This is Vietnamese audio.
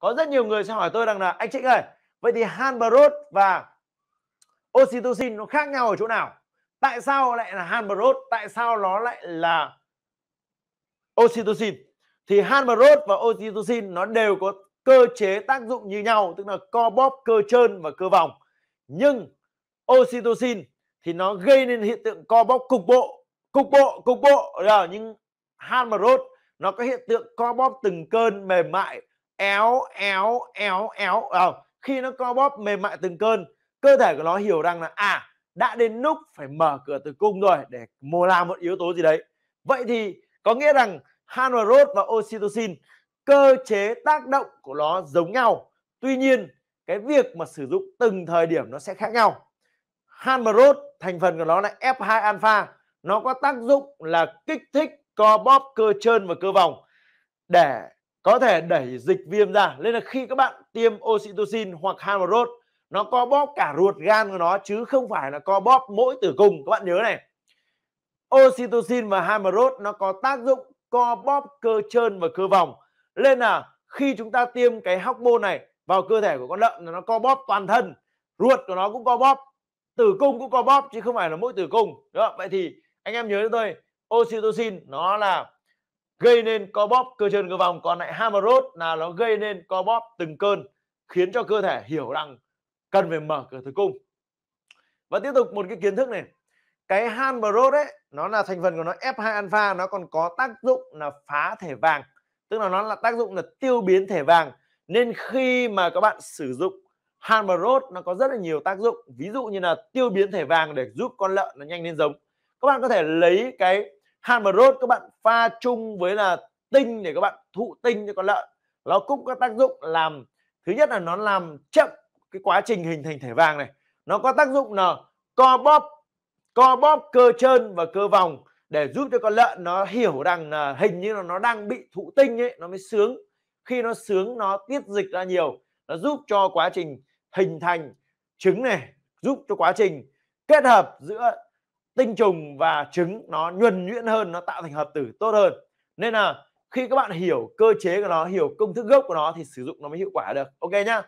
có rất nhiều người sẽ hỏi tôi rằng là anh Trịnh ơi vậy thì Hanbrot và oxytocin nó khác nhau ở chỗ nào tại sao lại là Hanbrot tại sao nó lại là oxytocin thì Hanbrot và oxytocin nó đều có cơ chế tác dụng như nhau tức là co bóp cơ trơn và cơ vòng nhưng oxytocin thì nó gây nên hiện tượng co bóp cục bộ cục bộ cục bộ rồi nhưng Hanbrot nó có hiện tượng co bóp từng cơn mềm mại éo éo éo éo à, khi nó co bóp mềm mại từng cơn cơ thể của nó hiểu rằng là à đã đến lúc phải mở cửa tử cung rồi để mua làm một yếu tố gì đấy vậy thì có nghĩa rằng hanaerod và oxytocin cơ chế tác động của nó giống nhau tuy nhiên cái việc mà sử dụng từng thời điểm nó sẽ khác nhau hanaerod thành phần của nó là f2 alpha nó có tác dụng là kích thích co bóp cơ trơn và cơ vòng để có thể đẩy dịch viêm ra nên là khi các bạn tiêm oxytocin hoặc hamarod nó co bóp cả ruột gan của nó chứ không phải là co bóp mỗi tử cung các bạn nhớ này oxytocin và hamarod nó có tác dụng co bóp cơ trơn và cơ vòng nên là khi chúng ta tiêm cái hóc môn này vào cơ thể của con lợn là nó co bóp toàn thân ruột của nó cũng co bóp tử cung cũng co bóp chứ không phải là mỗi tử cung đó vậy thì anh em nhớ cho tôi oxytocin nó là gây nên co bóp cơ chân cơ vòng còn lại hammer là nó gây nên co bóp từng cơn khiến cho cơ thể hiểu rằng cần phải mở cửa tử cung và tiếp tục một cái kiến thức này cái hammer road ấy nó là thành phần của nó F2 alpha nó còn có tác dụng là phá thể vàng tức là nó là tác dụng là tiêu biến thể vàng nên khi mà các bạn sử dụng hammer nó có rất là nhiều tác dụng ví dụ như là tiêu biến thể vàng để giúp con lợn nó nhanh lên giống các bạn có thể lấy cái Hanbrot các bạn pha chung với là tinh để các bạn thụ tinh cho con lợn nó cũng có tác dụng làm thứ nhất là nó làm chậm cái quá trình hình thành thể vàng này nó có tác dụng là co bóp co bóp cơ trơn và cơ vòng để giúp cho con lợn nó hiểu rằng là hình như là nó đang bị thụ tinh ấy nó mới sướng khi nó sướng nó tiết dịch ra nhiều nó giúp cho quá trình hình thành trứng này giúp cho quá trình kết hợp giữa tinh trùng và trứng nó nhuần nhuyễn hơn nó tạo thành hợp tử tốt hơn nên là khi các bạn hiểu cơ chế của nó hiểu công thức gốc của nó thì sử dụng nó mới hiệu quả được ok nhá